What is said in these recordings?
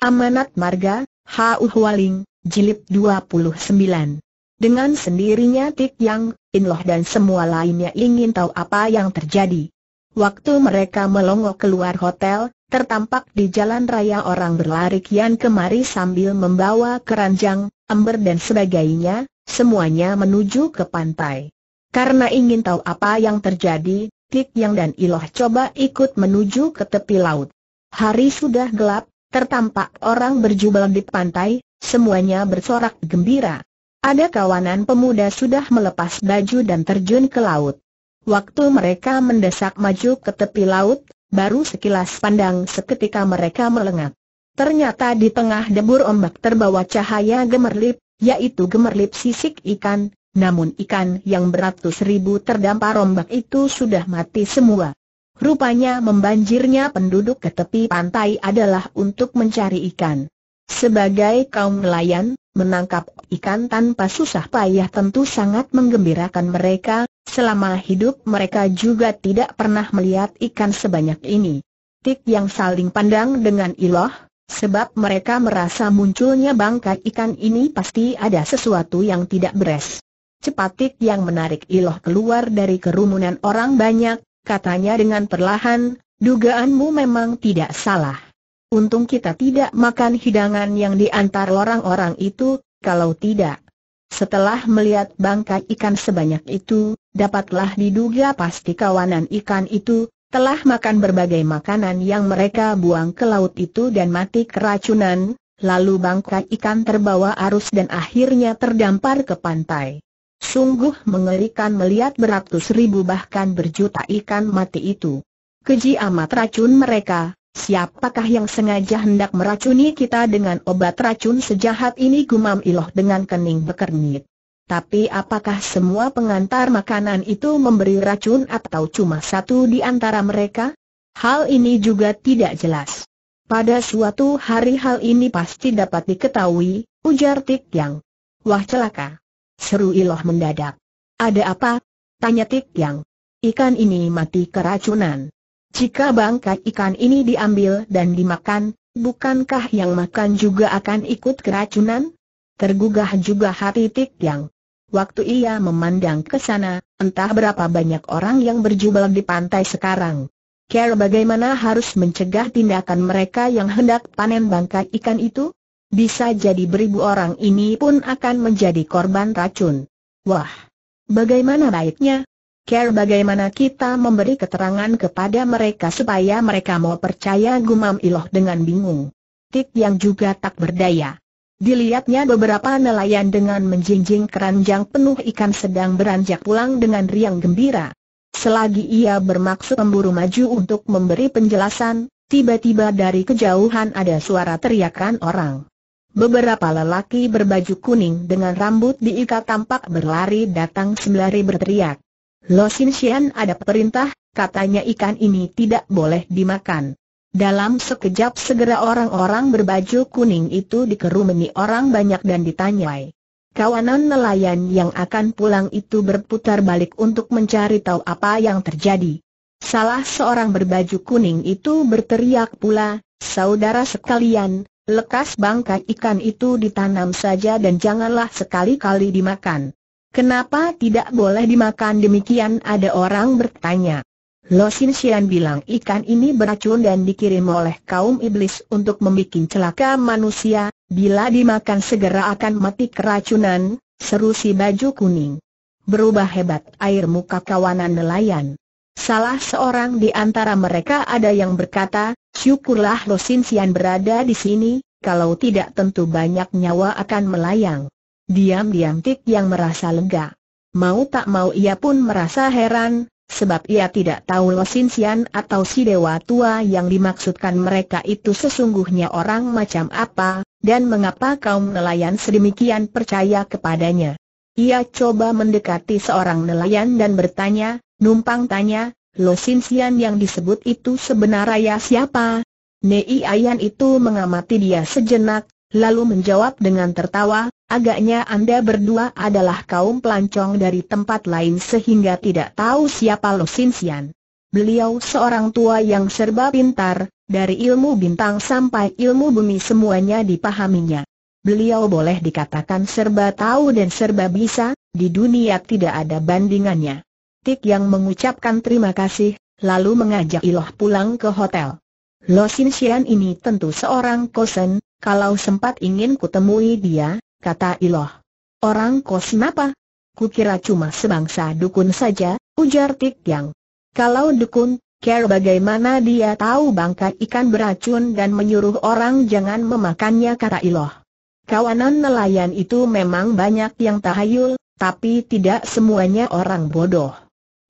Amanat Marga, H.U. Hualing, Jilid 29. Dengan sendirinya Tik Yang, Inloh dan semua lainnya ingin tahu apa yang terjadi. Waktu mereka melongo keluar hotel, tertampak di jalan raya orang berlari kian kemari sambil membawa keranjang, ember dan sebagainya, semuanya menuju ke pantai. Karena ingin tahu apa yang terjadi, Tik Yang dan Iloh coba ikut menuju ke tepi laut. Hari sudah gelap, Tertampak orang berjubel di pantai, semuanya bersorak gembira. Ada kawanan pemuda sudah melepas baju dan terjun ke laut. Waktu mereka mendesak maju ke tepi laut, baru sekilas pandang seketika mereka melengat. Ternyata di tengah debur ombak terbawa cahaya gemerlip, yaitu gemerlip sisik ikan, namun ikan yang beratus ribu terdampar ombak itu sudah mati semua. Rupanya membanjirnya penduduk ke tepi pantai adalah untuk mencari ikan. Sebagai kaum nelayan, menangkap ikan tanpa susah payah tentu sangat menggembirakan mereka, selama hidup mereka juga tidak pernah melihat ikan sebanyak ini. Tik yang saling pandang dengan iloh, sebab mereka merasa munculnya bangkai ikan ini pasti ada sesuatu yang tidak beres. Cepat Tik yang menarik iloh keluar dari kerumunan orang banyak, katanya dengan perlahan, dugaanmu memang tidak salah. Untung kita tidak makan hidangan yang diantar orang-orang itu, kalau tidak. Setelah melihat bangkai ikan sebanyak itu, dapatlah diduga pasti kawanan ikan itu, telah makan berbagai makanan yang mereka buang ke laut itu dan mati keracunan, lalu bangkai ikan terbawa arus dan akhirnya terdampar ke pantai. Sungguh mengerikan melihat beratus ribu bahkan berjuta ikan mati itu. Keji amat racun mereka, siapakah yang sengaja hendak meracuni kita dengan obat racun sejahat ini gumam iloh dengan kening bekernit. Tapi apakah semua pengantar makanan itu memberi racun atau cuma satu di antara mereka? Hal ini juga tidak jelas. Pada suatu hari hal ini pasti dapat diketahui, ujar Tik Yang. Wah celaka. Seru Iloh mendadak. Ada apa? Tanya Tik Yang. Ikan ini mati keracunan. Jika bangkai ikan ini diambil dan dimakan, bukankah yang makan juga akan ikut keracunan? Tergugah juga hati Tik Yang. Waktu ia memandang ke sana, entah berapa banyak orang yang berjubel di pantai sekarang. Care bagaimana harus mencegah tindakan mereka yang hendak panen bangkai ikan itu? Bisa jadi beribu orang ini pun akan menjadi korban racun. Wah! Bagaimana baiknya? Care bagaimana kita memberi keterangan kepada mereka supaya mereka mau percaya gumam iloh dengan bingung. Tik yang juga tak berdaya. Dilihatnya beberapa nelayan dengan menjinjing keranjang penuh ikan sedang beranjak pulang dengan riang gembira. Selagi ia bermaksud memburu maju untuk memberi penjelasan, tiba-tiba dari kejauhan ada suara teriakan orang. Beberapa lelaki berbaju kuning dengan rambut diikat tampak berlari datang sembari berteriak. Lo Xian ada perintah, katanya ikan ini tidak boleh dimakan. Dalam sekejap segera orang-orang berbaju kuning itu dikerumuni orang banyak dan ditanyai. Kawanan nelayan yang akan pulang itu berputar balik untuk mencari tahu apa yang terjadi. Salah seorang berbaju kuning itu berteriak pula, saudara sekalian, Lekas bangkai ikan itu ditanam saja dan janganlah sekali-kali dimakan. Kenapa tidak boleh dimakan demikian ada orang bertanya. Lo Sin Xian bilang ikan ini beracun dan dikirim oleh kaum iblis untuk membuat celaka manusia, bila dimakan segera akan mati keracunan, seru si baju kuning. Berubah hebat air muka kawanan nelayan. Salah seorang di antara mereka ada yang berkata, Syukurlah Lo Sin berada di sini, kalau tidak tentu banyak nyawa akan melayang. Diam-diam Tik yang merasa lega. Mau tak mau ia pun merasa heran, sebab ia tidak tahu Lo Sin atau si Dewa Tua yang dimaksudkan mereka itu sesungguhnya orang macam apa, dan mengapa kaum nelayan sedemikian percaya kepadanya. Ia coba mendekati seorang nelayan dan bertanya, numpang tanya, Lo Sin yang disebut itu sebenarnya siapa? Nei Ayan itu mengamati dia sejenak, lalu menjawab dengan tertawa, agaknya Anda berdua adalah kaum pelancong dari tempat lain sehingga tidak tahu siapa Lo Sin Beliau seorang tua yang serba pintar, dari ilmu bintang sampai ilmu bumi semuanya dipahaminya. Beliau boleh dikatakan serba tahu dan serba bisa, di dunia tidak ada bandingannya. Tik yang mengucapkan terima kasih, lalu mengajak Iloh pulang ke hotel. Lo Sin Xian ini tentu seorang kosen, kalau sempat ingin kutemui dia, kata Iloh. Orang kosen apa? Kukira cuma sebangsa dukun saja, ujar Tik Yang. Kalau dukun, care bagaimana dia tahu bangkai ikan beracun dan menyuruh orang jangan memakannya kata Iloh. Kawanan nelayan itu memang banyak yang tahayul, tapi tidak semuanya orang bodoh.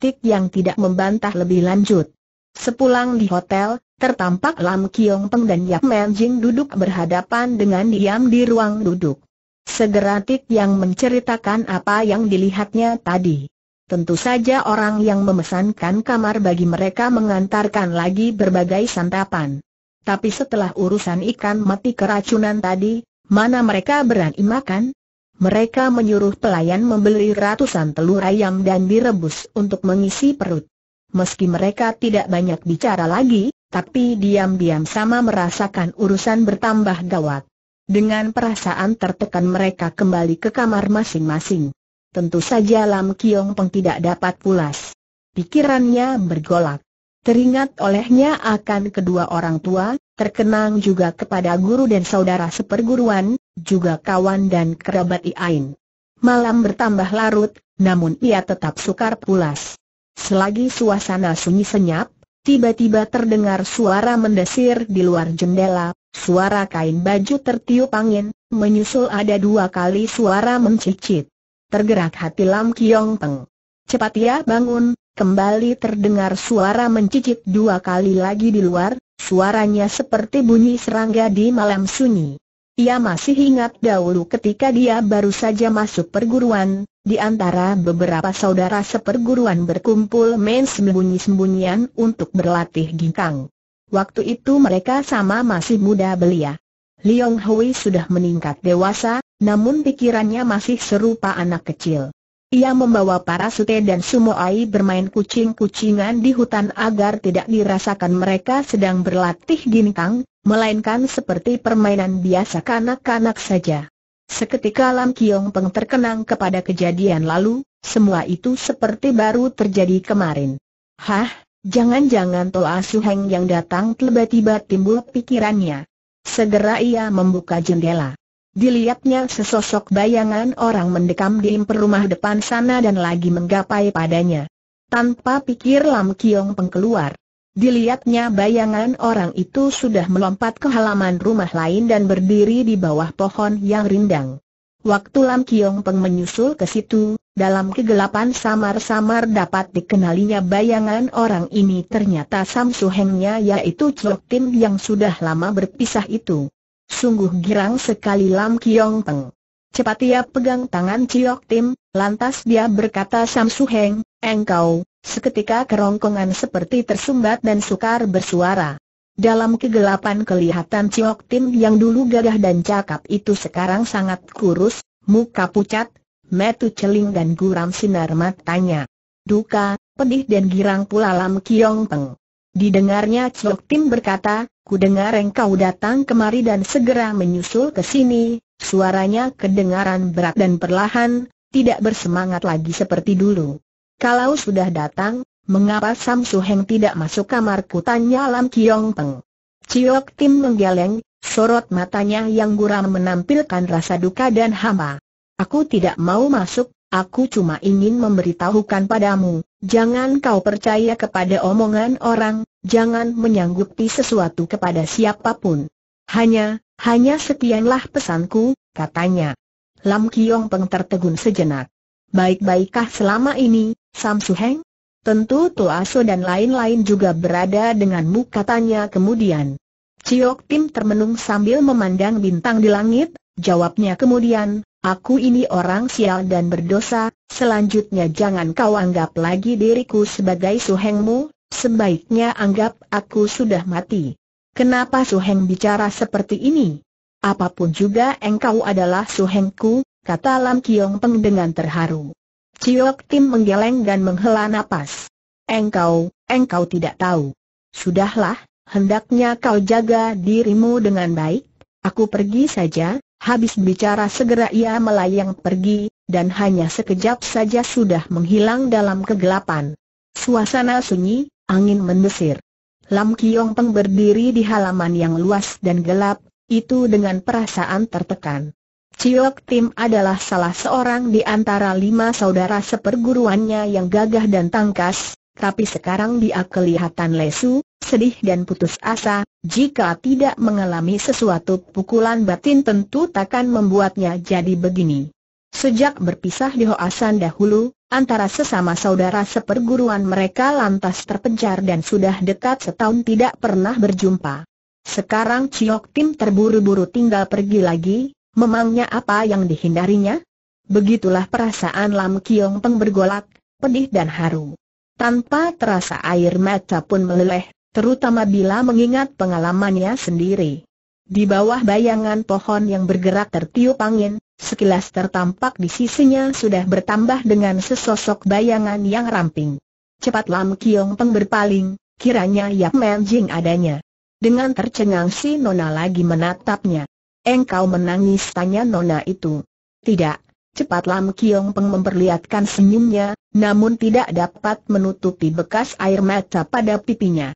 Tik yang tidak membantah lebih lanjut. Sepulang di hotel, tertampak Lam Kiong Peng dan Yap Men Jing duduk berhadapan dengan diam di ruang duduk. Segera Tik yang menceritakan apa yang dilihatnya tadi. Tentu saja orang yang memesankan kamar bagi mereka mengantarkan lagi berbagai santapan. Tapi setelah urusan ikan mati keracunan tadi, mana mereka berani makan? Mereka menyuruh pelayan membeli ratusan telur ayam dan direbus untuk mengisi perut. Meski mereka tidak banyak bicara lagi, tapi diam-diam sama merasakan urusan bertambah gawat. Dengan perasaan tertekan mereka kembali ke kamar masing-masing. Tentu saja Lam Kiong Peng tidak dapat pulas. Pikirannya bergolak. Teringat olehnya akan kedua orang tua, terkenang juga kepada guru dan saudara seperguruan, juga kawan dan kerabat Iain. Malam bertambah larut, namun ia tetap sukar pulas. Selagi suasana sunyi senyap, tiba-tiba terdengar suara mendesir di luar jendela, suara kain baju tertiup angin, menyusul ada dua kali suara mencicit. Tergerak hati Lam Kiong Peng. Cepat ia bangun, kembali terdengar suara mencicit dua kali lagi di luar, suaranya seperti bunyi serangga di malam sunyi. Ia masih ingat dahulu ketika dia baru saja masuk perguruan, di antara beberapa saudara seperguruan berkumpul main sembunyi-sembunyian untuk berlatih ginkang. Waktu itu mereka sama masih muda belia. Liong Hui sudah meningkat dewasa, namun pikirannya masih serupa anak kecil. Ia membawa para sute dan sumoai bermain kucing-kucingan di hutan agar tidak dirasakan mereka sedang berlatih gintang, melainkan seperti permainan biasa kanak-kanak saja. Seketika Lam Kiong Peng terkenang kepada kejadian lalu, semua itu seperti baru terjadi kemarin. Hah, jangan-jangan Asu Asuheng yang datang tiba-tiba timbul pikirannya. Segera ia membuka jendela. Dilihatnya sesosok bayangan orang mendekam di imper rumah depan sana dan lagi menggapai padanya. Tanpa pikir Lam Kiong pengkeluar, Dilihatnya bayangan orang itu sudah melompat ke halaman rumah lain dan berdiri di bawah pohon yang rindang. Waktu Lam Kiong Peng menyusul ke situ, dalam kegelapan samar-samar dapat dikenalinya bayangan orang ini ternyata Sam Suhengnya yaitu Chok Tim yang sudah lama berpisah itu. Sungguh girang sekali Lam Kiong Peng. Cepat ia pegang tangan Ciok Tim, lantas dia berkata Sam Heng, engkau, seketika kerongkongan seperti tersumbat dan sukar bersuara. Dalam kegelapan kelihatan Ciok Tim yang dulu gagah dan cakap itu sekarang sangat kurus, muka pucat, metu celing dan guram sinar matanya. Duka, pedih dan girang pula Lam Kiong Peng. Didengarnya Chok Tim berkata, ku dengar engkau datang kemari dan segera menyusul ke sini, suaranya kedengaran berat dan perlahan, tidak bersemangat lagi seperti dulu. Kalau sudah datang, mengapa Sam Heng tidak masuk kamarku tanya Lam Kiong Peng. Ciok Tim menggeleng, sorot matanya yang guram menampilkan rasa duka dan hama. Aku tidak mau masuk, Aku cuma ingin memberitahukan padamu, jangan kau percaya kepada omongan orang, jangan menyanggupi sesuatu kepada siapapun. Hanya, hanya sekianlah pesanku, katanya. Lam Kiong Peng tertegun sejenak. Baik-baikkah selama ini, Sam Heng? Tentu So dan lain-lain juga berada denganmu katanya kemudian. Ciok Tim termenung sambil memandang bintang di langit, jawabnya kemudian, Aku ini orang sial dan berdosa, selanjutnya jangan kau anggap lagi diriku sebagai suhengmu, sebaiknya anggap aku sudah mati. Kenapa suheng bicara seperti ini? Apapun juga engkau adalah suhengku, kata Lam Kiong Peng dengan terharu. Ciok Tim menggeleng dan menghela napas. Engkau, engkau tidak tahu. Sudahlah, hendaknya kau jaga dirimu dengan baik, aku pergi saja, Habis bicara segera ia melayang pergi, dan hanya sekejap saja sudah menghilang dalam kegelapan. Suasana sunyi, angin mendesir. Lam Kiong Peng berdiri di halaman yang luas dan gelap, itu dengan perasaan tertekan. Ciok Tim adalah salah seorang di antara lima saudara seperguruannya yang gagah dan tangkas, tapi sekarang dia kelihatan lesu, sedih dan putus asa, jika tidak mengalami sesuatu pukulan batin tentu takkan membuatnya jadi begini. Sejak berpisah di Hoasan dahulu, antara sesama saudara seperguruan mereka lantas terpencar dan sudah dekat setahun tidak pernah berjumpa. Sekarang Ciok Tim terburu-buru tinggal pergi lagi, memangnya apa yang dihindarinya? Begitulah perasaan Lam Kiong Peng bergolak, pedih dan haru. Tanpa terasa air mata pun meleleh, terutama bila mengingat pengalamannya sendiri. Di bawah bayangan pohon yang bergerak tertiup angin, sekilas tertampak di sisinya sudah bertambah dengan sesosok bayangan yang ramping. Cepat Lam Kiong Peng berpaling, kiranya Yap Men Jing adanya. Dengan tercengang si Nona lagi menatapnya. Engkau menangis tanya Nona itu. Tidak, cepat Lam Kiong Peng memperlihatkan senyumnya, namun tidak dapat menutupi bekas air mata pada pipinya.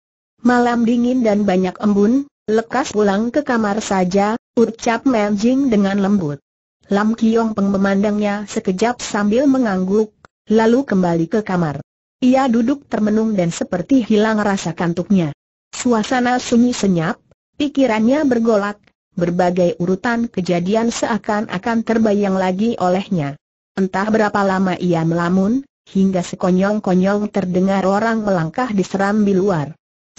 Malam dingin dan banyak embun, lekas pulang ke kamar saja, ucap Jing dengan lembut. Lam Kiong Peng memandangnya sekejap sambil mengangguk, lalu kembali ke kamar. Ia duduk termenung dan seperti hilang rasa kantuknya. Suasana sunyi senyap, pikirannya bergolak, berbagai urutan kejadian seakan-akan terbayang lagi olehnya. Entah berapa lama ia melamun, hingga sekonyong-konyong terdengar orang melangkah di serambi luar.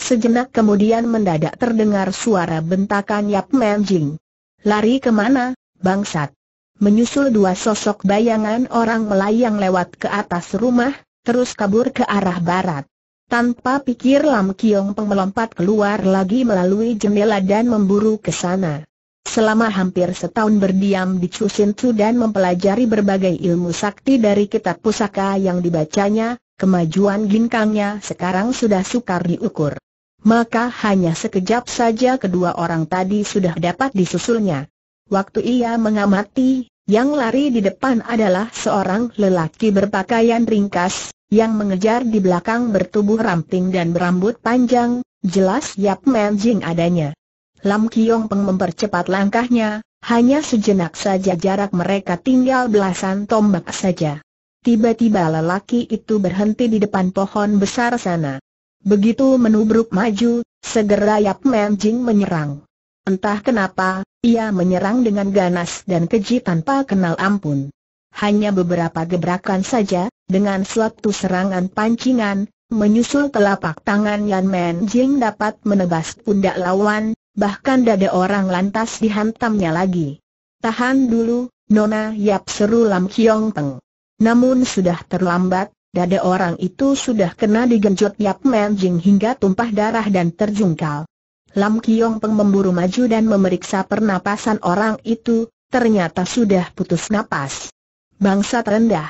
Sejenak kemudian mendadak terdengar suara bentakan Yap Menjing. Lari kemana, bangsat? Menyusul dua sosok bayangan orang melayang lewat ke atas rumah, terus kabur ke arah barat. Tanpa pikir Lam Kiong Peng melompat keluar lagi melalui jendela dan memburu ke sana. Selama hampir setahun berdiam di Chusin Chu dan mempelajari berbagai ilmu sakti dari kitab pusaka yang dibacanya, kemajuan ginkangnya sekarang sudah sukar diukur maka hanya sekejap saja kedua orang tadi sudah dapat disusulnya. Waktu ia mengamati, yang lari di depan adalah seorang lelaki berpakaian ringkas, yang mengejar di belakang bertubuh ramping dan berambut panjang, jelas Yap Jing adanya. Lam Kiong Peng mempercepat langkahnya, hanya sejenak saja jarak mereka tinggal belasan tombak saja. Tiba-tiba lelaki itu berhenti di depan pohon besar sana. Begitu menubruk maju, segera Yap Menjing menyerang. Entah kenapa, ia menyerang dengan ganas dan keji tanpa kenal ampun. Hanya beberapa gebrakan saja, dengan suatu serangan pancingan, menyusul telapak tangan Yan Menjing dapat menebas pundak lawan, bahkan dada orang lantas dihantamnya lagi. Tahan dulu, Nona Yap seru Lam Kiong Peng. Namun sudah terlambat, Dada orang itu sudah kena digenjot Yap Men Jing hingga tumpah darah dan terjungkal. Lam Kiong Peng memburu maju dan memeriksa pernapasan orang itu, ternyata sudah putus napas. Bangsa rendah.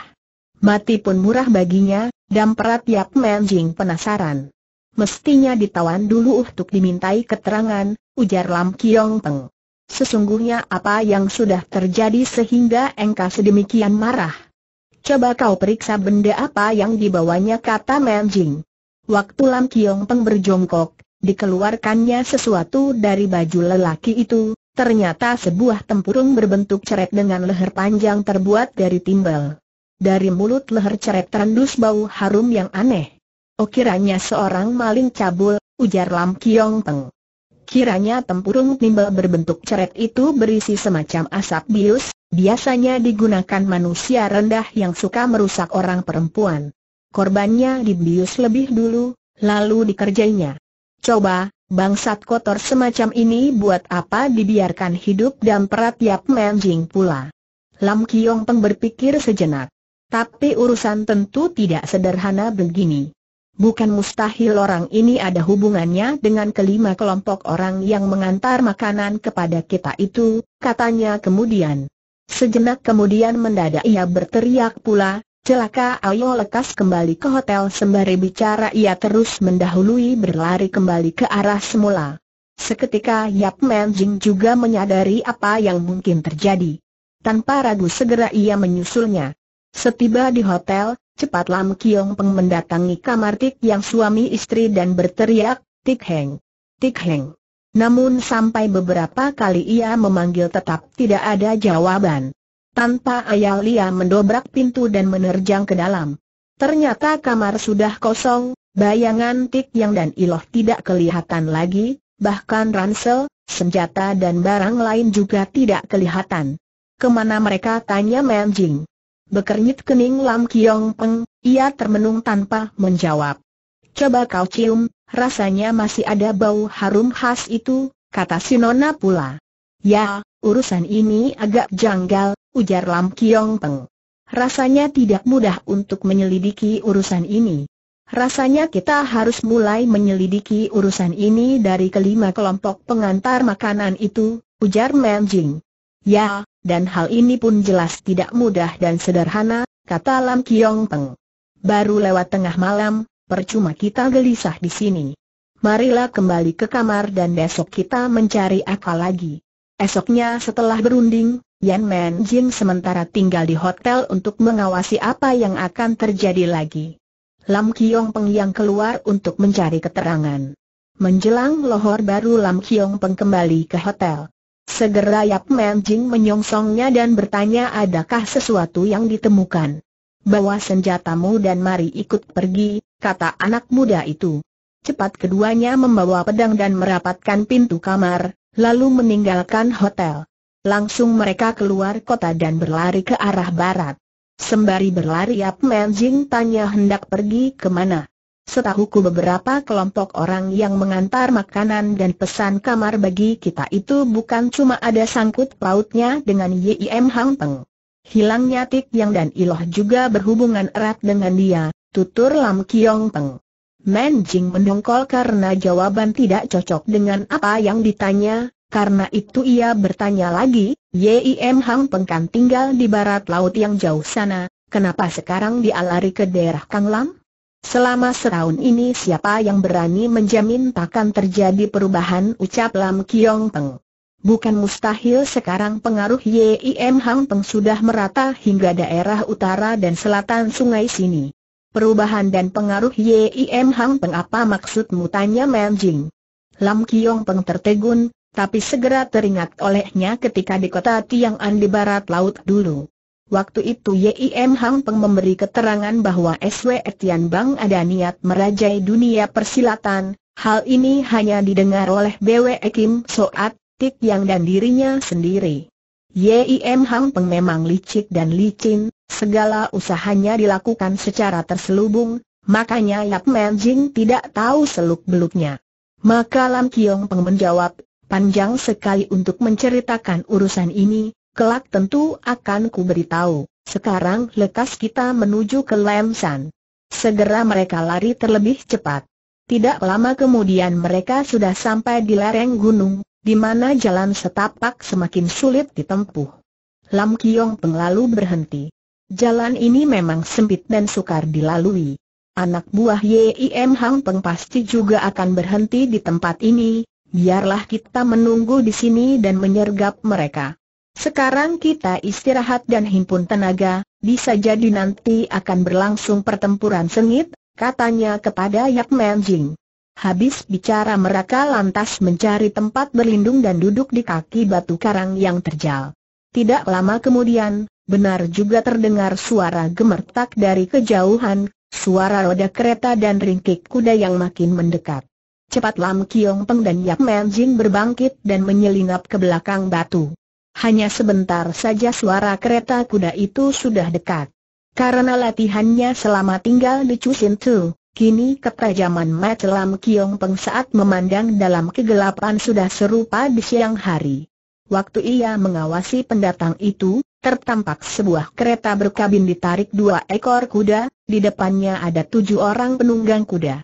Mati pun murah baginya, dan perat Yap Manjing penasaran. Mestinya ditawan dulu untuk dimintai keterangan, ujar Lam Kiong Peng. Sesungguhnya apa yang sudah terjadi sehingga engkau sedemikian marah? Coba kau periksa benda apa yang dibawanya kata Jing. Waktu Lam Kiong Peng berjongkok, dikeluarkannya sesuatu dari baju lelaki itu, ternyata sebuah tempurung berbentuk ceret dengan leher panjang terbuat dari timbel. Dari mulut leher ceret terendus bau harum yang aneh. Okiranya seorang maling cabul, ujar Lam Kiong Peng. Kiranya tempurung nimba berbentuk ceret itu berisi semacam asap bius, biasanya digunakan manusia rendah yang suka merusak orang perempuan. Korbannya dibius lebih dulu, lalu dikerjainya. Coba, bangsat kotor semacam ini buat apa dibiarkan hidup dan perat Yap Menjing pula. Lam Kiong Peng berpikir sejenak. Tapi urusan tentu tidak sederhana begini. Bukan mustahil orang ini ada hubungannya dengan kelima kelompok orang yang mengantar makanan kepada kita itu, katanya kemudian. Sejenak kemudian mendadak ia berteriak pula, celaka ayo lekas kembali ke hotel sembari bicara ia terus mendahului berlari kembali ke arah semula. Seketika Yap Menjing juga menyadari apa yang mungkin terjadi. Tanpa ragu segera ia menyusulnya. Setiba di hotel, Cepat Lam Kiong Peng mendatangi kamar Tik yang suami istri dan berteriak, Tik Heng, Tik Heng. Namun sampai beberapa kali ia memanggil tetap tidak ada jawaban. Tanpa ayah Lia mendobrak pintu dan menerjang ke dalam. Ternyata kamar sudah kosong, bayangan Tik Yang dan Iloh tidak kelihatan lagi, bahkan ransel, senjata dan barang lain juga tidak kelihatan. Kemana mereka tanya Jing? Bekernyit kening Lam Kiong Peng, ia termenung tanpa menjawab. Coba kau cium, rasanya masih ada bau harum khas itu, kata Sinona pula. Ya, urusan ini agak janggal, ujar Lam Kiong Peng. Rasanya tidak mudah untuk menyelidiki urusan ini. Rasanya kita harus mulai menyelidiki urusan ini dari kelima kelompok pengantar makanan itu, ujar Jing. Ya, dan hal ini pun jelas tidak mudah dan sederhana, kata Lam Kiong Peng. Baru lewat tengah malam, percuma kita gelisah di sini. Marilah kembali ke kamar dan besok kita mencari akal lagi. Esoknya setelah berunding, Yan Men Jin sementara tinggal di hotel untuk mengawasi apa yang akan terjadi lagi. Lam Kiong Peng yang keluar untuk mencari keterangan. Menjelang lohor baru Lam Kiong Peng kembali ke hotel. Segera Yap Man Jing menyongsongnya dan bertanya adakah sesuatu yang ditemukan. Bawa senjatamu dan mari ikut pergi, kata anak muda itu. Cepat keduanya membawa pedang dan merapatkan pintu kamar, lalu meninggalkan hotel. Langsung mereka keluar kota dan berlari ke arah barat. Sembari berlari Yap Man Jing tanya hendak pergi ke mana? Setahuku beberapa kelompok orang yang mengantar makanan dan pesan kamar bagi kita itu bukan cuma ada sangkut pautnya dengan YIM Hang Peng. Hilangnya Tik Yang dan Iloh juga berhubungan erat dengan dia, tutur Lam Kiong Peng. Men Jing mendongkol karena jawaban tidak cocok dengan apa yang ditanya, karena itu ia bertanya lagi, YIM Hang Peng kan tinggal di barat laut yang jauh sana, kenapa sekarang dia lari ke daerah Kang Lam? Selama setahun ini siapa yang berani menjamin takkan terjadi perubahan ucap Lam Kiong Peng. Bukan mustahil sekarang pengaruh YIM Hang Peng sudah merata hingga daerah utara dan selatan sungai sini. Perubahan dan pengaruh YIM Hang Peng apa maksudmu tanya Manjing. Lam Kiong Peng tertegun, tapi segera teringat olehnya ketika di kota An di barat laut dulu. Waktu itu Yim Hang Peng memberi keterangan bahwa SW Etian Bang ada niat merajai dunia persilatan, hal ini hanya didengar oleh BW Ekim, Soat, Tik Yang dan dirinya sendiri. Yim Hang Peng memang licik dan licin, segala usahanya dilakukan secara terselubung, makanya Yap Men Jing tidak tahu seluk-beluknya. Maka Lam Kiong Peng menjawab, panjang sekali untuk menceritakan urusan ini, kelak tentu akan ku beritahu. Sekarang lekas kita menuju ke Lemsan. Segera mereka lari terlebih cepat. Tidak lama kemudian mereka sudah sampai di lereng gunung, di mana jalan setapak semakin sulit ditempuh. Lam Kiong Peng berhenti. Jalan ini memang sempit dan sukar dilalui. Anak buah Yim Hang Peng pasti juga akan berhenti di tempat ini, biarlah kita menunggu di sini dan menyergap mereka. Sekarang kita istirahat dan himpun tenaga, bisa jadi nanti akan berlangsung pertempuran sengit, katanya kepada Yap Menjing. Habis bicara mereka lantas mencari tempat berlindung dan duduk di kaki batu karang yang terjal. Tidak lama kemudian, benar juga terdengar suara gemertak dari kejauhan, suara roda kereta dan ringkik kuda yang makin mendekat. Cepat Lam Kiong Peng dan Yap Menjing berbangkit dan menyelinap ke belakang batu. Hanya sebentar saja suara kereta kuda itu sudah dekat. Karena latihannya selama tinggal di Chusin Tu, kini ketajaman Mat Lam Kiong Peng saat memandang dalam kegelapan sudah serupa di siang hari. Waktu ia mengawasi pendatang itu, tertampak sebuah kereta berkabin ditarik dua ekor kuda, di depannya ada tujuh orang penunggang kuda.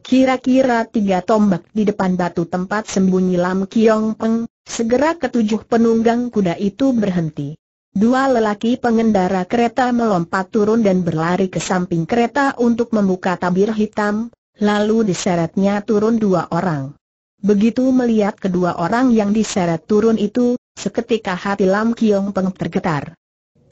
Kira-kira tiga tombak di depan batu tempat sembunyi Lam Kiong Peng, Segera ketujuh penunggang kuda itu berhenti. Dua lelaki pengendara kereta melompat turun dan berlari ke samping kereta untuk membuka tabir hitam, lalu diseretnya turun dua orang. Begitu melihat kedua orang yang diseret turun itu, seketika hati Lam Kiong Peng tergetar.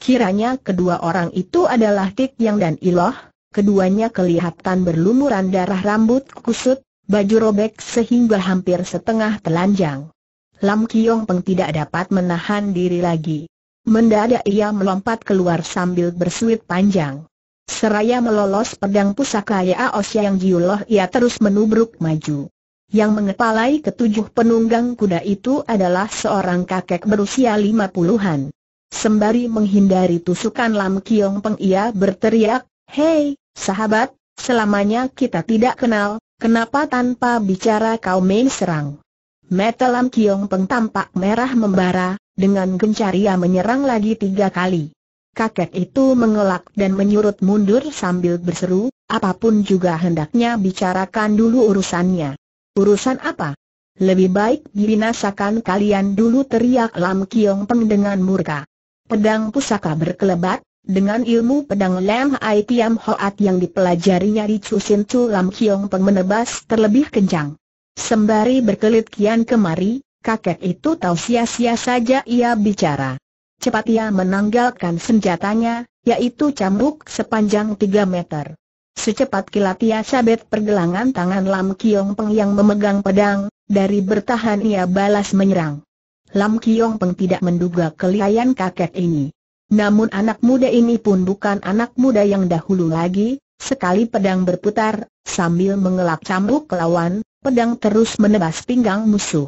Kiranya kedua orang itu adalah Tik Yang dan Iloh, keduanya kelihatan berlumuran darah rambut kusut, baju robek sehingga hampir setengah telanjang. Lam Kiong Peng tidak dapat menahan diri lagi. Mendadak ia melompat keluar sambil bersuit panjang. Seraya melolos pedang pusaka Yaos ya yang Jiuloh ia terus menubruk maju. Yang mengepalai ketujuh penunggang kuda itu adalah seorang kakek berusia lima puluhan. Sembari menghindari tusukan Lam Kiong Peng ia berteriak, Hei, sahabat, selamanya kita tidak kenal, kenapa tanpa bicara kau main serang? Mata Lam Kiong Peng tampak merah membara, dengan gencar ia menyerang lagi tiga kali. Kakek itu mengelak dan menyurut mundur sambil berseru, apapun juga hendaknya bicarakan dulu urusannya. Urusan apa? Lebih baik dibinasakan kalian dulu teriak Lam Kiong Peng dengan murka. Pedang pusaka berkelebat, dengan ilmu pedang Lam Ai Kiam Hoat yang dipelajarinya di Chusin Chu Lam Kiong Peng menebas terlebih kencang. Sembari berkelit kian kemari, kakek itu tahu sia-sia saja ia bicara. Cepat ia menanggalkan senjatanya, yaitu cambuk sepanjang 3 meter. Secepat kilat ia sabet pergelangan tangan Lam Kiong Peng yang memegang pedang, dari bertahan ia balas menyerang. Lam Kiong Peng tidak menduga kelihayan kakek ini. Namun anak muda ini pun bukan anak muda yang dahulu lagi, sekali pedang berputar, sambil mengelak cambuk lawan, pedang terus menebas pinggang musuh.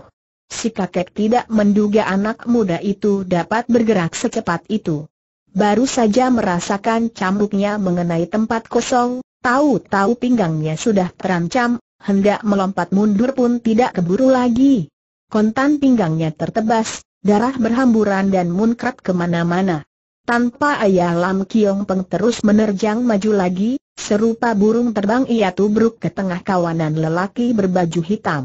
Si kakek tidak menduga anak muda itu dapat bergerak secepat itu. Baru saja merasakan cambuknya mengenai tempat kosong, tahu-tahu pinggangnya sudah terancam, hendak melompat mundur pun tidak keburu lagi. Kontan pinggangnya tertebas, darah berhamburan dan munkrat kemana-mana. Tanpa ayah Lam Kiong Peng terus menerjang maju lagi, serupa burung terbang ia tubruk ke tengah kawanan lelaki berbaju hitam.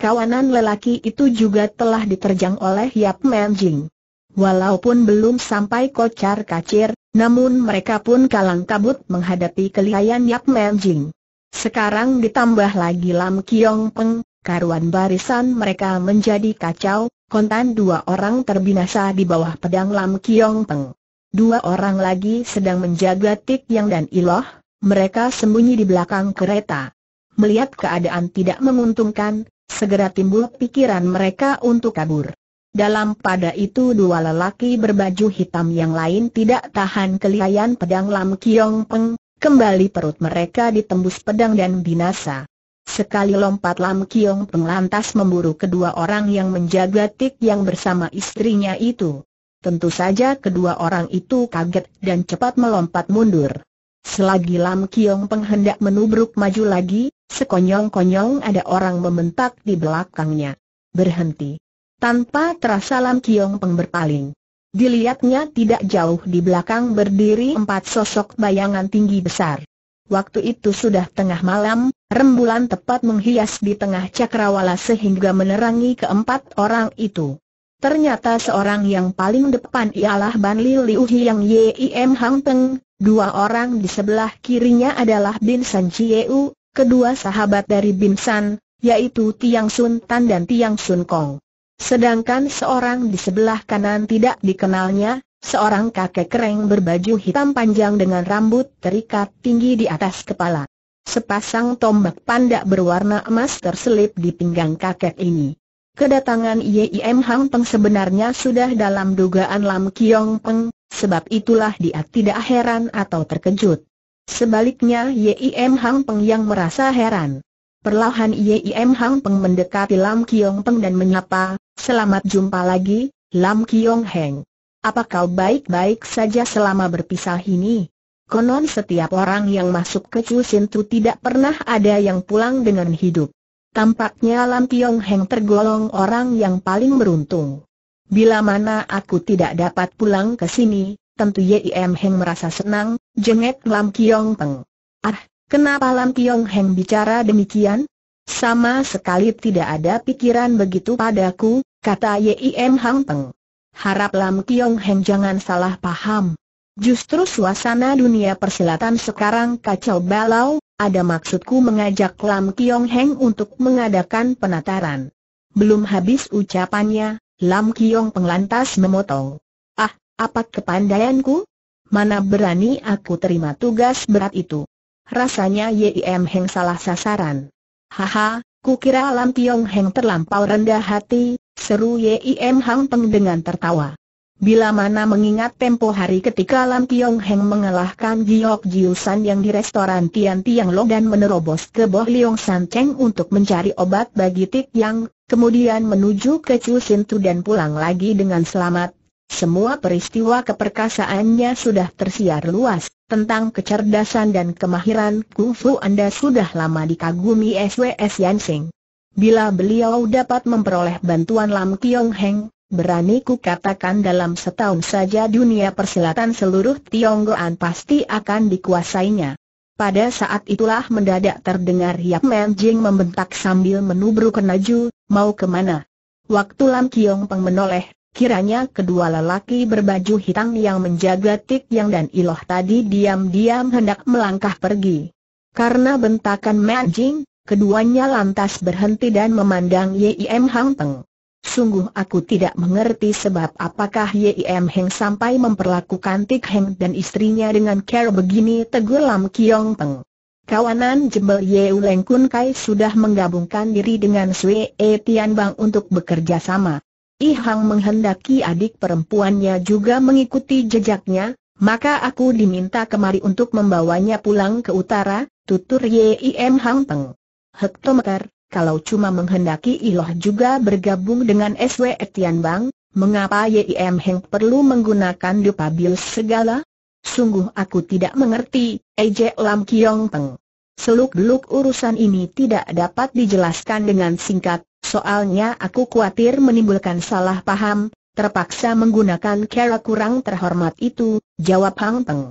Kawanan lelaki itu juga telah diterjang oleh Yap Jing. Walaupun belum sampai kocar kacir, namun mereka pun kalang kabut menghadapi kelihayan Yap Jing. Sekarang ditambah lagi Lam Kiong Peng, karuan barisan mereka menjadi kacau, kontan dua orang terbinasa di bawah pedang Lam Kiong Peng. Dua orang lagi sedang menjaga Tik Yang dan Iloh, mereka sembunyi di belakang kereta. Melihat keadaan tidak menguntungkan, segera timbul pikiran mereka untuk kabur. Dalam pada itu dua lelaki berbaju hitam yang lain tidak tahan kelihayan pedang Lam Kiong Peng, kembali perut mereka ditembus pedang dan binasa. Sekali lompat Lam Kiong Peng lantas memburu kedua orang yang menjaga Tik Yang bersama istrinya itu. Tentu saja kedua orang itu kaget dan cepat melompat mundur. Selagi Lam Kiong Peng hendak menubruk maju lagi, sekonyong-konyong ada orang membentak di belakangnya. Berhenti. Tanpa terasa Lam Kiong Peng berpaling. Dilihatnya tidak jauh di belakang berdiri empat sosok bayangan tinggi besar. Waktu itu sudah tengah malam, rembulan tepat menghias di tengah cakrawala sehingga menerangi keempat orang itu. Ternyata seorang yang paling depan ialah Ban Li Liu Hiang Yim Hang Teng, dua orang di sebelah kirinya adalah Bin San Chieu, kedua sahabat dari Bin San, yaitu Tiang Sun Tan dan Tiang Sun Kong. Sedangkan seorang di sebelah kanan tidak dikenalnya, seorang kakek kering berbaju hitam panjang dengan rambut terikat tinggi di atas kepala. Sepasang tombak panda berwarna emas terselip di pinggang kakek ini. Kedatangan Yim Hang Peng sebenarnya sudah dalam dugaan Lam Kiong Peng, sebab itulah dia tidak heran atau terkejut. Sebaliknya Yim Hang Peng yang merasa heran. Perlahan Yim Hang Peng mendekati Lam Kiong Peng dan menyapa, Selamat jumpa lagi, Lam Kiong Heng. Apa kau baik-baik saja selama berpisah ini? Konon setiap orang yang masuk ke Chu Tu tidak pernah ada yang pulang dengan hidup. Tampaknya Lam Tiong Heng tergolong orang yang paling beruntung. Bila mana aku tidak dapat pulang ke sini, tentu Yim Heng merasa senang, jengek Lam Tiong Peng. Ah, kenapa Lam Tiong Heng bicara demikian? Sama sekali tidak ada pikiran begitu padaku, kata Yim Hang Peng. Harap Lam Tiong Heng jangan salah paham. Justru suasana dunia persilatan sekarang kacau balau, ada maksudku mengajak Lam Kiong Heng untuk mengadakan penataran. Belum habis ucapannya, Lam Kiong penglantas memotong. Ah, apa kepandaianku? Mana berani aku terima tugas berat itu? Rasanya Yim Heng salah sasaran. Haha, kukira Lam Kiong Heng terlampau rendah hati, seru Yim Heng Peng dengan tertawa. Bila mana mengingat tempo hari ketika Lam Kiong Heng mengalahkan Giok Jiusan yang di restoran Tian Tiang Long dan menerobos ke Boh Liong San Cheng untuk mencari obat bagi Tik Yang, kemudian menuju ke Chu Sin Tu dan pulang lagi dengan selamat. Semua peristiwa keperkasaannya sudah tersiar luas, tentang kecerdasan dan kemahiran kungfu Anda sudah lama dikagumi SWS Yansing. Bila beliau dapat memperoleh bantuan Lam Kiong Heng, Berani ku katakan dalam setahun saja dunia persilatan seluruh Tionggoan pasti akan dikuasainya. Pada saat itulah mendadak terdengar Yap Men Jing membentak sambil ke naju, mau kemana? Waktu Lam Kiong Peng menoleh, kiranya kedua lelaki berbaju hitam yang menjaga Tik Yang dan Iloh tadi diam-diam hendak melangkah pergi. Karena bentakan Men Jing, keduanya lantas berhenti dan memandang Yim Hang Peng. Sungguh aku tidak mengerti sebab apakah Yim Heng sampai memperlakukan Tik Heng dan istrinya dengan care begini tegur Lam Kiong Peng. Kawanan jembel Yew Leng Kun Kai sudah menggabungkan diri dengan Swee E Tian Bang untuk bekerja sama. I Hang menghendaki adik perempuannya juga mengikuti jejaknya, maka aku diminta kemari untuk membawanya pulang ke utara, tutur Yim Hang Peng. Hektometer, kalau cuma menghendaki Iloh juga bergabung dengan SW Etian Bang, mengapa YIM Heng perlu menggunakan dupa bil segala? Sungguh aku tidak mengerti, Ej Lam Kiong Peng. Seluk-beluk urusan ini tidak dapat dijelaskan dengan singkat, soalnya aku khawatir menimbulkan salah paham, terpaksa menggunakan cara kurang terhormat itu, jawab Hang Peng.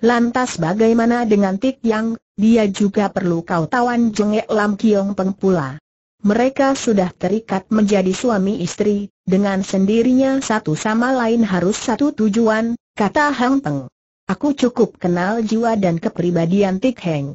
Lantas bagaimana dengan Tik Yang, dia juga perlu kau tawan Jongek Lam Kiong Peng pula. Mereka sudah terikat menjadi suami istri, dengan sendirinya satu sama lain harus satu tujuan, kata Hang Peng. Aku cukup kenal jiwa dan kepribadian Tik Heng.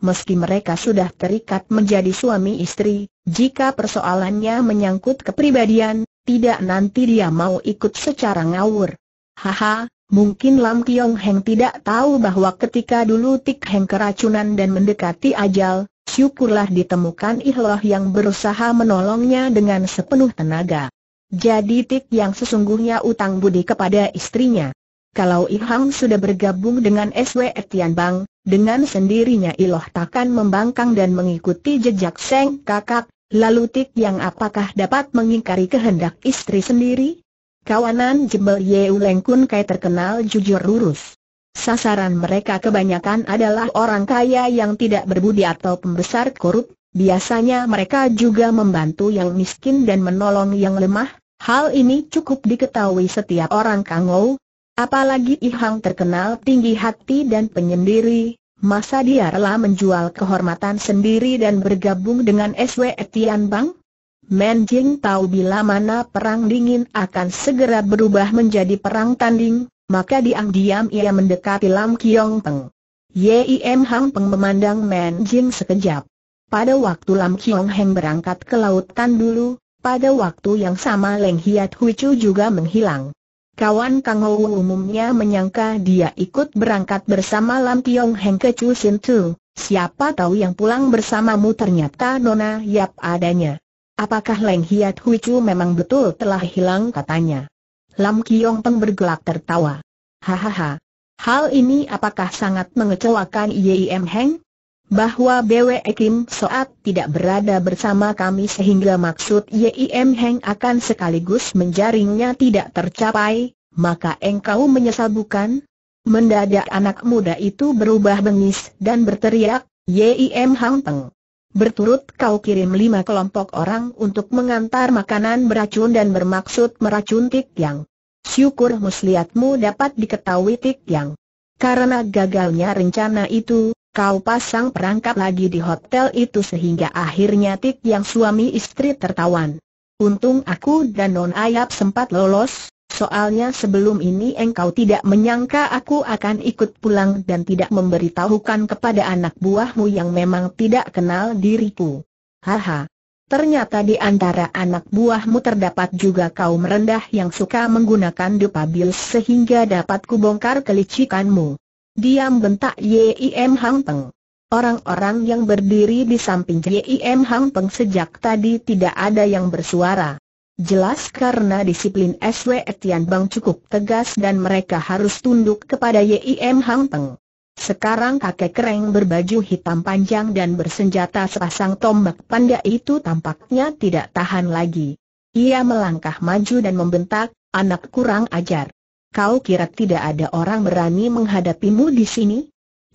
Meski mereka sudah terikat menjadi suami istri, jika persoalannya menyangkut kepribadian, tidak nanti dia mau ikut secara ngawur. Haha, Mungkin Lam Kiong Heng tidak tahu bahwa ketika dulu Tik Heng keracunan dan mendekati ajal, syukurlah ditemukan Ihloh yang berusaha menolongnya dengan sepenuh tenaga. Jadi Tik yang sesungguhnya utang budi kepada istrinya. Kalau Ihang sudah bergabung dengan SW Etian Bang, dengan sendirinya Iloh takkan membangkang dan mengikuti jejak Seng Kakak, lalu Tik yang apakah dapat mengingkari kehendak istri sendiri? Kawanan Jebel Yeuleng Kun Kai terkenal jujur lurus. Sasaran mereka kebanyakan adalah orang kaya yang tidak berbudi atau pembesar korup, biasanya mereka juga membantu yang miskin dan menolong yang lemah, hal ini cukup diketahui setiap orang Kangou. Apalagi Ihang terkenal tinggi hati dan penyendiri, Masa dia rela menjual kehormatan sendiri dan bergabung dengan SW Etian Bang? Menjing tahu bila mana perang dingin akan segera berubah menjadi perang tanding, maka diam-diam ia mendekati Lam Kiong Peng. Yim Hang Peng memandang Menjing sekejap. Pada waktu Lam Kiong Heng berangkat ke lautan dulu, pada waktu yang sama Leng Hiat Hui Chu juga menghilang. Kawan Kang Wu umumnya menyangka dia ikut berangkat bersama Lam Kiong Heng ke Chu Sin Tu. Siapa tahu yang pulang bersamamu ternyata Nona Yap adanya. Apakah Leng Hiat Hui Chu memang betul telah hilang katanya? Lam Kiong Peng bergelak tertawa. Hahaha. Hal ini apakah sangat mengecewakan Yim Heng? Bahwa BW Kim Soat tidak berada bersama kami sehingga maksud Yim Heng akan sekaligus menjaringnya tidak tercapai, maka engkau menyesal bukan? Mendadak anak muda itu berubah bengis dan berteriak, Yim Hang Peng. Berturut kau kirim lima kelompok orang untuk mengantar makanan beracun dan bermaksud meracun Tik Yang. Syukur muslihatmu dapat diketahui Tik Yang. Karena gagalnya rencana itu, kau pasang perangkap lagi di hotel itu sehingga akhirnya Tik Yang suami istri tertawan. Untung aku dan Non Ayap sempat lolos, Soalnya sebelum ini engkau tidak menyangka aku akan ikut pulang dan tidak memberitahukan kepada anak buahmu yang memang tidak kenal diriku. Haha. Ternyata di antara anak buahmu terdapat juga kaum rendah yang suka menggunakan dupa dupabil sehingga dapat kubongkar kelicikanmu. Diam bentak Yim Hang Peng. Orang-orang yang berdiri di samping Yim Hang Peng sejak tadi tidak ada yang bersuara. Jelas karena disiplin SW Etian Bang cukup tegas dan mereka harus tunduk kepada YIM Hang Teng. Sekarang kakek kereng berbaju hitam panjang dan bersenjata sepasang tombak panda itu tampaknya tidak tahan lagi. Ia melangkah maju dan membentak, anak kurang ajar. Kau kira tidak ada orang berani menghadapimu di sini?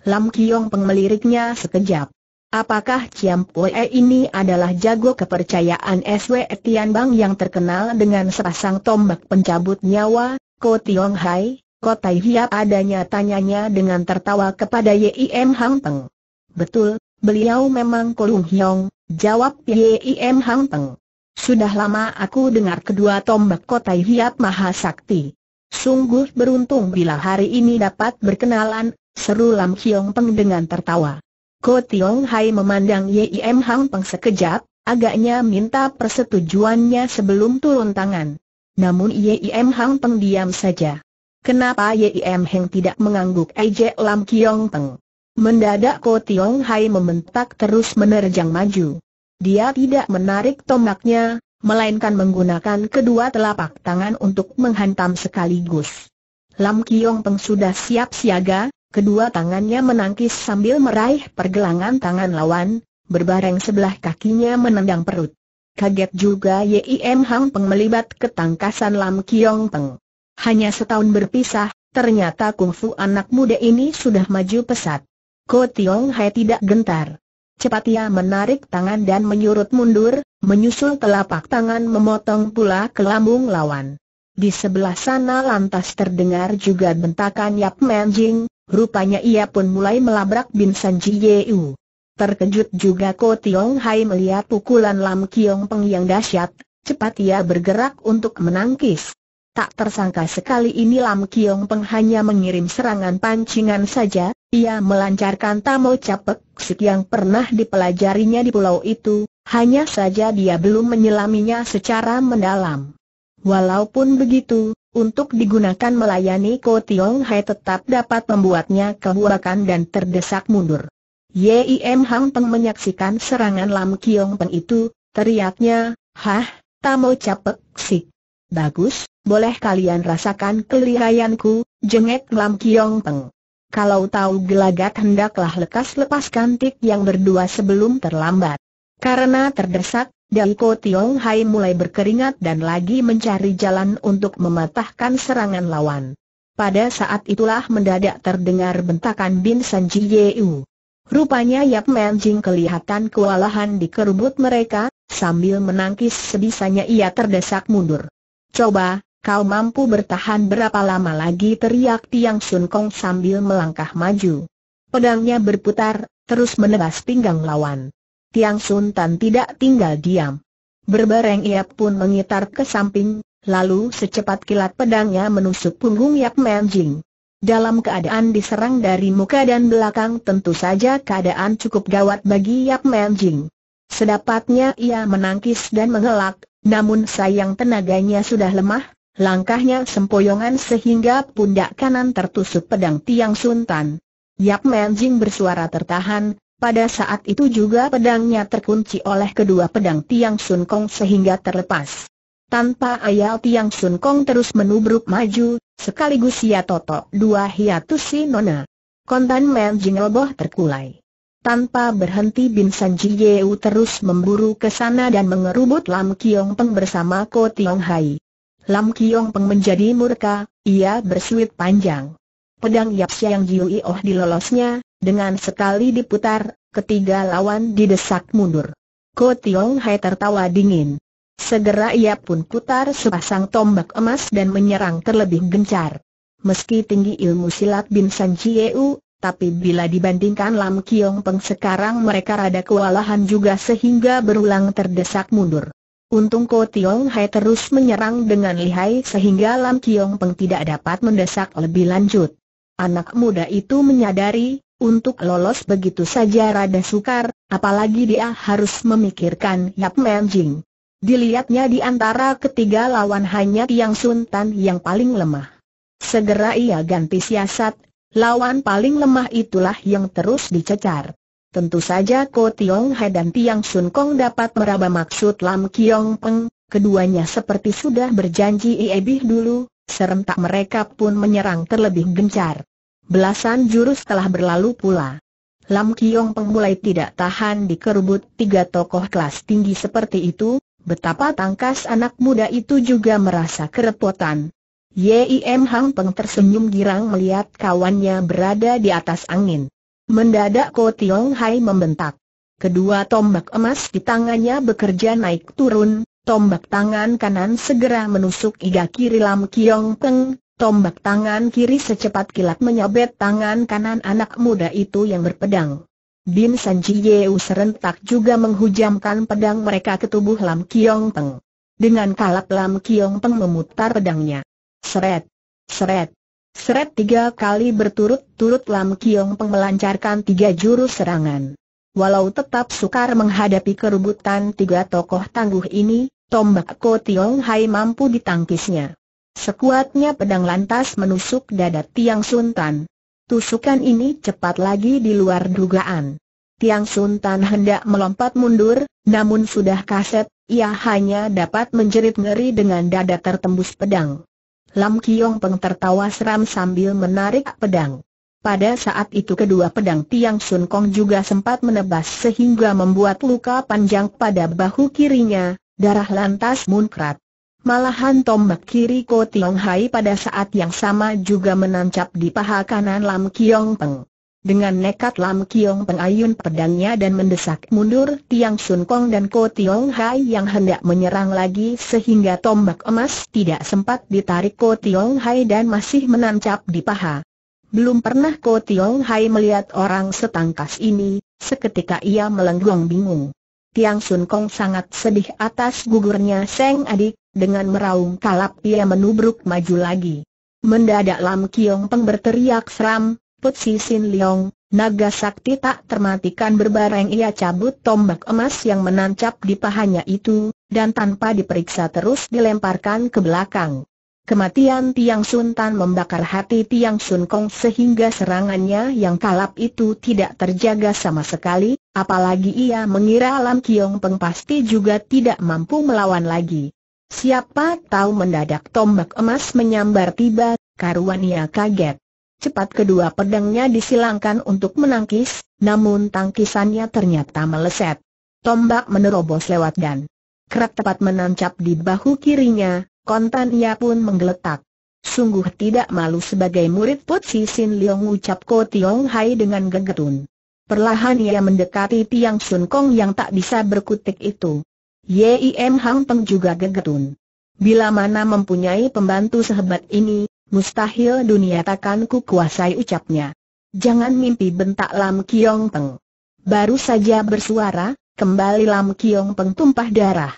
Lam Kiong peng sekejap. Apakah Ciam Pue ini adalah jago kepercayaan SW Tian Bang yang terkenal dengan sepasang tombak pencabut nyawa, Ko Tiong Hai, Ko Tai Hiap adanya tanyanya dengan tertawa kepada Yim Hang Teng. Betul, beliau memang Kolung Hiong, jawab Yim Hang Teng. Sudah lama aku dengar kedua tombak Ko Tai Hiap Maha Sakti. Sungguh beruntung bila hari ini dapat berkenalan, seru Lam Hiong Peng dengan tertawa. Ko Tiong Hai memandang Yim Hang Peng sekejap, agaknya minta persetujuannya sebelum turun tangan. Namun Yim Hang Peng diam saja. Kenapa Yim Hang tidak mengangguk Eje Lam Kiong Peng? Mendadak Ko Tiong Hai membentak terus menerjang maju. Dia tidak menarik tombaknya, melainkan menggunakan kedua telapak tangan untuk menghantam sekaligus. Lam Kiong Peng sudah siap siaga, Kedua tangannya menangkis sambil meraih pergelangan tangan lawan, berbareng sebelah kakinya menendang perut. Kaget juga Yim Hang Peng melibat ketangkasan Lam Kiong Peng. Hanya setahun berpisah, ternyata kungfu anak muda ini sudah maju pesat. Ko Tiong Hai tidak gentar. Cepat ia menarik tangan dan menyurut mundur, menyusul telapak tangan memotong pula ke lambung lawan. Di sebelah sana lantas terdengar juga bentakan Yap Menjing, rupanya ia pun mulai melabrak Bin San Ji Yeu. Terkejut juga Ko Tiong Hai melihat pukulan Lam Kiong Peng yang dahsyat, cepat ia bergerak untuk menangkis. Tak tersangka sekali ini Lam Kiong Peng hanya mengirim serangan pancingan saja, ia melancarkan tamo capek sik yang pernah dipelajarinya di pulau itu, hanya saja dia belum menyelaminya secara mendalam. Walaupun begitu, untuk digunakan melayani Ko Tiong Hai tetap dapat membuatnya kehuakan dan terdesak mundur. Yim Hang Peng menyaksikan serangan Lam Kiong Peng itu, teriaknya, Hah, tamo capek sih. Bagus, boleh kalian rasakan kelirayanku, jengek Lam Kiong Peng. Kalau tahu gelagat hendaklah lekas lepaskan tik yang berdua sebelum terlambat. Karena terdesak, Dangko Tiong Hai mulai berkeringat dan lagi mencari jalan untuk mematahkan serangan lawan. Pada saat itulah mendadak terdengar bentakan Bin San Ji Yeu. Rupanya Yap Men Jing kelihatan kewalahan di kerubut mereka, sambil menangkis sebisanya ia terdesak mundur. Coba, kau mampu bertahan berapa lama lagi teriak Tiang Sun Kong sambil melangkah maju. Pedangnya berputar, terus menebas pinggang lawan. Tiang Sun Tan tidak tinggal diam. Berbareng ia pun mengitar ke samping, lalu secepat kilat pedangnya menusuk punggung Yap Man Dalam keadaan diserang dari muka dan belakang tentu saja keadaan cukup gawat bagi Yap Man Sedapatnya ia menangkis dan mengelak, namun sayang tenaganya sudah lemah, langkahnya sempoyongan sehingga pundak kanan tertusuk pedang Tiang Sun Tan. Yap Man bersuara tertahan, pada saat itu juga pedangnya terkunci oleh kedua pedang Tiang Sun Kong sehingga terlepas. Tanpa ayal Tiang Sun Kong terus menubruk maju, sekaligus ia totok dua hiatus si nona. Kontan Men Jing roboh terkulai. Tanpa berhenti Bin San Ji Yeu terus memburu ke sana dan mengerubut Lam Kiong Peng bersama Ko Tiong Hai. Lam Kiong Peng menjadi murka, ia bersuit panjang. Pedang Yap Siang Jiu Oh dilolosnya, dengan sekali diputar, ketiga lawan didesak mundur. Ko Tiong Hai tertawa dingin. Segera ia pun putar sepasang tombak emas dan menyerang terlebih gencar. Meski tinggi ilmu silat Bin San Jieu, tapi bila dibandingkan Lam Kiong Peng sekarang mereka rada kewalahan juga sehingga berulang terdesak mundur. Untung Ko Tiong Hai terus menyerang dengan lihai sehingga Lam Kiong Peng tidak dapat mendesak lebih lanjut. Anak muda itu menyadari, untuk lolos begitu saja rada sukar, apalagi dia harus memikirkan Yap Menjing. Dilihatnya di antara ketiga lawan hanya Tiang Suntan yang paling lemah. Segera ia ganti siasat, lawan paling lemah itulah yang terus dicecar. Tentu saja Ko Tiong He dan Tiang Sun Kong dapat meraba maksud Lam Kiong Peng, keduanya seperti sudah berjanji Iebih dulu, serentak mereka pun menyerang terlebih gencar. Belasan jurus telah berlalu pula. Lam Kiong Peng mulai tidak tahan dikerubut tiga tokoh kelas tinggi seperti itu, betapa tangkas anak muda itu juga merasa kerepotan. Yim Hang Peng tersenyum girang melihat kawannya berada di atas angin. Mendadak Ko Tiong Hai membentak. Kedua tombak emas di tangannya bekerja naik turun, tombak tangan kanan segera menusuk iga kiri Lam Kiong Peng, Tombak tangan kiri secepat kilat menyabet tangan kanan anak muda itu yang berpedang. Bin San Yeu serentak juga menghujamkan pedang mereka ke tubuh Lam Kiong Peng. Dengan kalap Lam Kiong Peng memutar pedangnya. Seret, seret, seret tiga kali berturut-turut Lam Kiong Peng melancarkan tiga jurus serangan. Walau tetap sukar menghadapi keributan tiga tokoh tangguh ini, tombak Ko Tiong Hai mampu ditangkisnya. Sekuatnya pedang lantas menusuk dada Tiang Suntan. Tusukan ini cepat lagi di luar dugaan. Tiang Suntan hendak melompat mundur, namun sudah kaset, ia hanya dapat menjerit ngeri dengan dada tertembus pedang. Lam Kiong Peng tertawa seram sambil menarik pedang. Pada saat itu kedua pedang Tiang Sun Kong juga sempat menebas sehingga membuat luka panjang pada bahu kirinya, darah lantas munkrat. Malahan tombak kiri Ko Tiong Hai pada saat yang sama juga menancap di paha kanan Lam Kiong Peng. Dengan nekat Lam Kiong Peng ayun pedangnya dan mendesak mundur Tiang Sun Kong dan Ko Tiong Hai yang hendak menyerang lagi sehingga tombak emas tidak sempat ditarik Ko Tiong Hai dan masih menancap di paha. Belum pernah Ko Tiong Hai melihat orang setangkas ini, seketika ia melenggong bingung. Tiang Sun Kong sangat sedih atas gugurnya Seng Adik, dengan meraung kalap ia menubruk maju lagi. Mendadak Lam Kiong Peng berteriak seram, Put Si Sin Leong, naga sakti tak termatikan berbareng ia cabut tombak emas yang menancap di pahanya itu, dan tanpa diperiksa terus dilemparkan ke belakang. Kematian Tiang Sun Tan membakar hati Tiang Sun Kong sehingga serangannya yang kalap itu tidak terjaga sama sekali, apalagi ia mengira Lam Kiong Peng pasti juga tidak mampu melawan lagi. Siapa tahu mendadak tombak emas menyambar tiba, karuan ia kaget. Cepat kedua pedangnya disilangkan untuk menangkis, namun tangkisannya ternyata meleset. Tombak menerobos lewat dan kerap tepat menancap di bahu kirinya, kontan ia pun menggeletak. Sungguh tidak malu sebagai murid Put Si Sin Leong ucap Ko Tiong Hai dengan gegetun. Perlahan ia mendekati Tiang Sun Kong yang tak bisa berkutik itu. Yim Hang Peng juga gegetun. Bila mana mempunyai pembantu sehebat ini, mustahil dunia takkan ku kuasai ucapnya. Jangan mimpi bentak Lam Kiong Peng. Baru saja bersuara, kembali Lam Kiong Peng tumpah darah.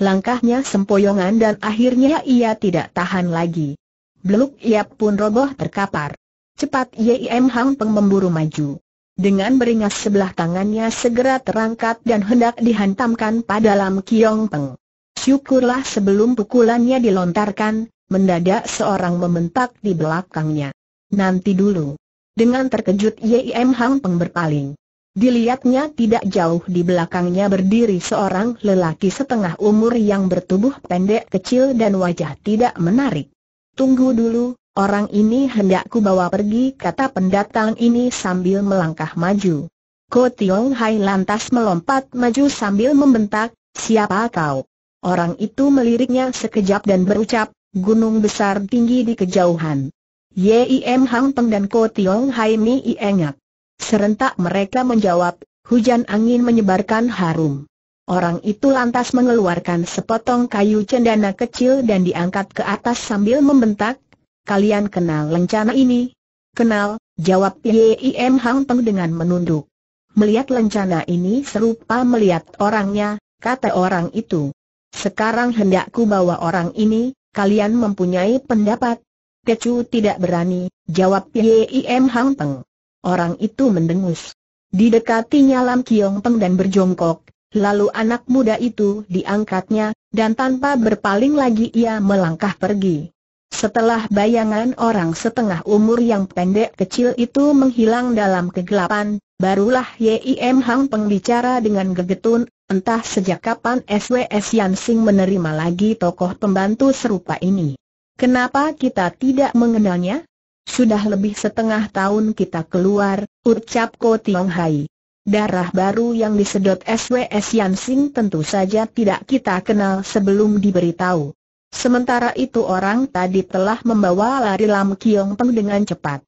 Langkahnya sempoyongan dan akhirnya ia tidak tahan lagi. Beluk ia pun roboh terkapar. Cepat Yim Hang Peng memburu maju. Dengan beringas sebelah tangannya segera terangkat dan hendak dihantamkan pada Lam Kiong Peng. Syukurlah sebelum pukulannya dilontarkan, mendadak seorang membentak di belakangnya. Nanti dulu. Dengan terkejut Yim Hang Peng berpaling. Dilihatnya tidak jauh di belakangnya berdiri seorang lelaki setengah umur yang bertubuh pendek kecil dan wajah tidak menarik. Tunggu dulu, Orang ini hendak ku bawa pergi kata pendatang ini sambil melangkah maju. Ko Tiong Hai lantas melompat maju sambil membentak, siapa kau? Orang itu meliriknya sekejap dan berucap, gunung besar tinggi di kejauhan. Yim Hang Peng dan Ko Tiong Hai Mi Iengat. Serentak mereka menjawab, hujan angin menyebarkan harum. Orang itu lantas mengeluarkan sepotong kayu cendana kecil dan diangkat ke atas sambil membentak, Kalian kenal lencana ini? Kenal, jawab Yim Hang Peng dengan menunduk. Melihat lencana ini serupa melihat orangnya, kata orang itu. Sekarang hendakku bawa orang ini, kalian mempunyai pendapat? Kecu tidak berani, jawab Yim Hang Peng. Orang itu mendengus. Didekatinya Lam Kiong Peng dan berjongkok, lalu anak muda itu diangkatnya, dan tanpa berpaling lagi ia melangkah pergi. Setelah bayangan orang setengah umur yang pendek kecil itu menghilang dalam kegelapan, barulah Yim Hang pembicara dengan gegetun, entah sejak kapan SWS Yansing menerima lagi tokoh pembantu serupa ini. Kenapa kita tidak mengenalnya? Sudah lebih setengah tahun kita keluar, ucap Ko Tiong Hai. Darah baru yang disedot SWS Yansing tentu saja tidak kita kenal sebelum diberitahu. Sementara itu orang tadi telah membawa lari Lam Kiong Peng dengan cepat.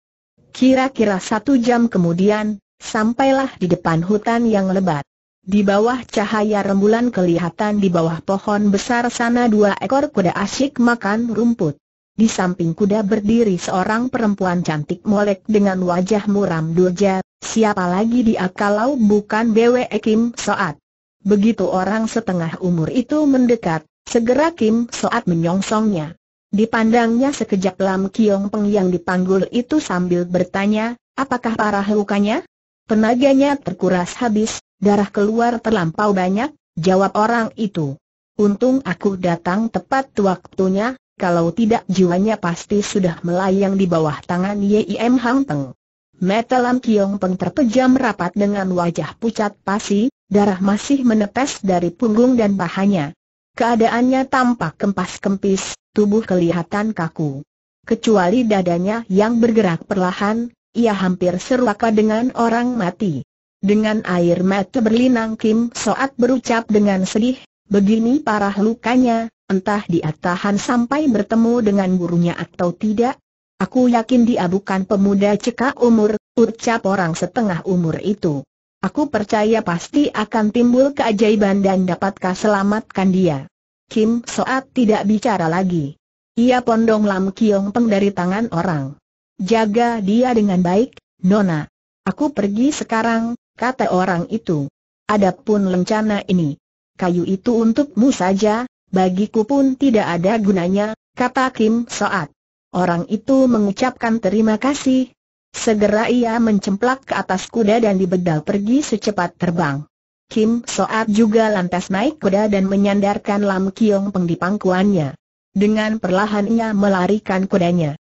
Kira-kira satu jam kemudian, sampailah di depan hutan yang lebat. Di bawah cahaya rembulan kelihatan di bawah pohon besar sana dua ekor kuda asyik makan rumput. Di samping kuda berdiri seorang perempuan cantik molek dengan wajah muram durja, siapa lagi dia kalau bukan Bwe Kim Soat. Begitu orang setengah umur itu mendekat, Segera Kim Soat menyongsongnya. Dipandangnya sekejap Lam Kiong Peng yang dipanggul itu sambil bertanya, apakah parah lukanya? Tenaganya terkuras habis, darah keluar terlampau banyak, jawab orang itu. Untung aku datang tepat waktunya, kalau tidak jiwanya pasti sudah melayang di bawah tangan Yim Hang Peng. Mata Lam Kiong Peng terpejam rapat dengan wajah pucat pasi, darah masih menetes dari punggung dan bahannya. Keadaannya tampak kempas-kempis, tubuh kelihatan kaku. Kecuali dadanya yang bergerak perlahan, ia hampir serupa dengan orang mati. Dengan air mata berlinang Kim Soat berucap dengan sedih, begini parah lukanya, entah dia tahan sampai bertemu dengan gurunya atau tidak. Aku yakin dia bukan pemuda cekak umur, ucap orang setengah umur itu. Aku percaya pasti akan timbul keajaiban dan dapatkah selamatkan dia. Kim Soat tidak bicara lagi. Ia pondong Lam Kiong Peng dari tangan orang. Jaga dia dengan baik, Nona. Aku pergi sekarang, kata orang itu. Adapun lencana ini, kayu itu untukmu saja, bagiku pun tidak ada gunanya, kata Kim Soat. Orang itu mengucapkan terima kasih, Segera ia mencemplak ke atas kuda dan dibedal pergi secepat terbang. Kim Soat juga lantas naik kuda dan menyandarkan Lam Kiong Peng di pangkuannya. Dengan perlahan ia melarikan kudanya.